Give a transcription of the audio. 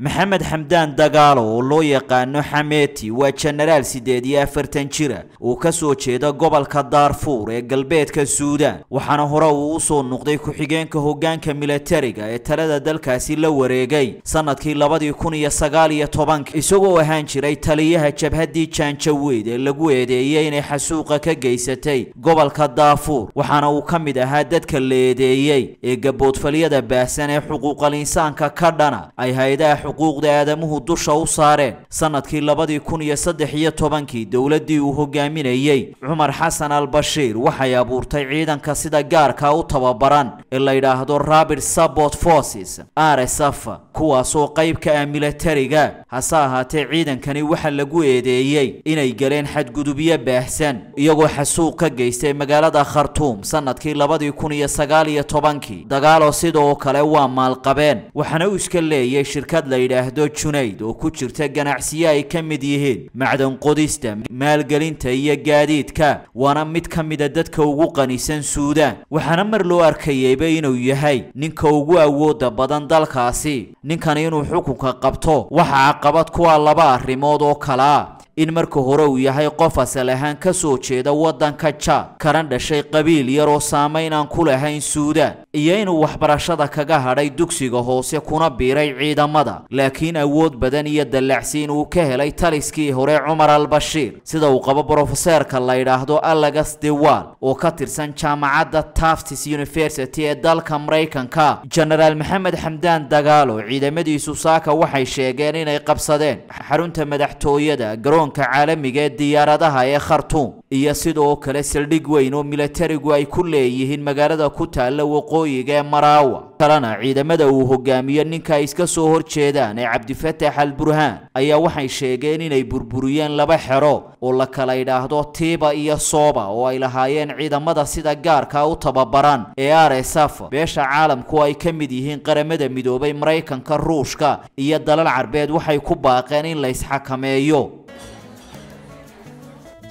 maxamed xamdaan dagaalo oo loo yaqaano xameeti waa jenaraal siddeed iyo afartan jira ah. uu ka soo jeeda gobolka daarfuur ee galbeedka suudaan waxaana hore uu u soo noqday ku-xigeenka hoggaanka milatariga ee talada dalkaasi la wareegay sannadkii labadii kun iyo sagaal iyo tobanka isagoo ahaan jiray taliyaha jabhaddii jaanjaweyd ee lagu eedeeyey inay xasuuqa ka geysatay gobolka daafuur waxaana uu ka mid ahaa dadka la eedeeyey ee gaboodfalyada baahsan ee xuquuqal insaanka ka dhana ay hay-adaha xuquuqda aadamuhu dusha u saareen sannadkii labadii kun iyo saddex iyo tobankii dowladdii uu hogaaminayey cumar xasan al bashiir waxay abuurtay ciidanka sida gaarka u tababaran ee la yidhaahdo rabid sabort forces r s f kuwaasoo qayb ka ah milatariga hase ahaatee ciidankani waxaa lagu eedeeyey inay galeen xadgudubyo baahsan iyagoo xasuuq ka geystay magaalada khartuum sannadkii labadii kun iyo sagaal iyo tobankii dagaaloo sidoo kale waa maalqabeen waxaana uu iska leeyay shirkad la yidhaahdo junayd oo ku jirta ganacsiyo ay ka mid yihiin macdan qodista maalgelinta iyo gaadiidka waana mid ka mida dadka ugu qanisan suudaan waxaana mar loo arkayayba inuu yahay ninka ugu awoodda badan dalkaasi ninkani inuu xukunka qabto waxa caqabad ku ah laba arrimood oo kale a in marka hore uu yahay qof asal ahaan ka soo jeeda waddanka jaad kana dhashay qabiil yar oo saamayn aan ku lahayn suudaan iyo inuu waxbarashada kaga hadhay dugsiga hoose kuna biiray ciidamada laakiin awood badan iyo dallacsiin uu ka helay taliskii hore cumar albashiir sida uu qabo brofeseerka la yidhaahdo alagas dewal oo ka tirsan jaamacadda taftis university ee dalka maraykanka jenaraal maxamed xamdaan dagaalo ciidamadiisu saaka waxay sheegeen inay qabsadeen xarunta madaxtooyada garoon garoonka caalamiga ee diyaaradaha ee khartuum iyo sidoo kale saldhig weyn oo milatarigu ay ku leeyihiin magaalada ku taalla waqooyiga ee maraawa kalena ciidamada uu hogaamiyo ninka ay iska soo horjeedaan ee cabdifatax al burhaan ayaa waxay sheegeen inay burburiyeen laba xero oo la kala idhaahdo tiiba iyo sooba oo ay lahaayeen ciidamada sida gaarka u tababaran ee r s f beesha caalamku ay ka mid yihiin qaramada midoobay maraykanka ruushka iyo dalal carbeed waxay ku baaqeen in la isxakameeyo